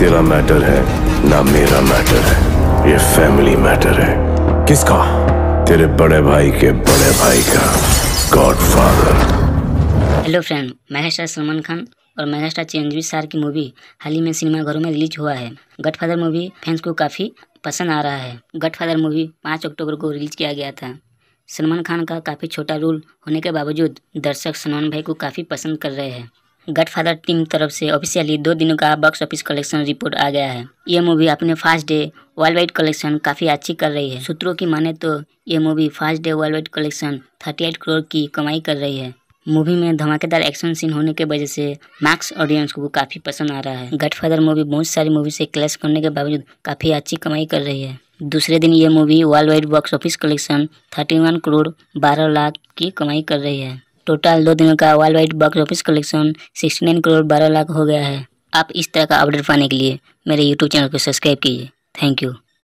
तेरा मैटर है ना मेरा मैटर है ये फैमिली मैटर है किसका तेरे बड़े भाई के बड़े भाई का गॉड फादर हेलो फ्रेंड महेश्वर सलमान खान और महेश्वर चिरंजीवी सार की मूवी हाल ही में सिनेमाघरों में रिलीज हुआ है गटफादर मूवी फैंस को काफ़ी पसंद आ रहा है गटफादर मूवी पाँच अक्टूबर को रिलीज किया गया था सलमान खान का काफ़ी छोटा रोल होने के बावजूद दर्शक सलमान भाई को काफ़ी पसंद कर रहे हैं गडफादर टीम तरफ से ऑफिशियली दो दिनों का बॉक्स ऑफिस कलेक्शन रिपोर्ट आ गया है ये मूवी अपने first day worldwide collection काफ़ी अच्छी कर रही है सूत्रों की माने तो ये movie first day worldwide collection 38 crore की कमाई कर रही है मूवी में धमाकेदार एक्शन सीन होने के वजह से मैक्स ऑडियंस को काफ़ी पसंद आ रहा है गडफादर मूवी बहुत सारी मूवी से क्लैश करने के बावजूद काफ़ी अच्छी कमाई कर रही है दूसरे दिन ये movie worldwide box office collection thirty crore बारह लाख की कमाई कर रही है टोटल दो दिनों का worldwide box office collection sixty nine crore बारह लाख हो गया है आप इस तरह का अपडेट पाने के लिए मेरे यूट्यूब चैनल को सब्सक्राइब कीजिए थैंक यू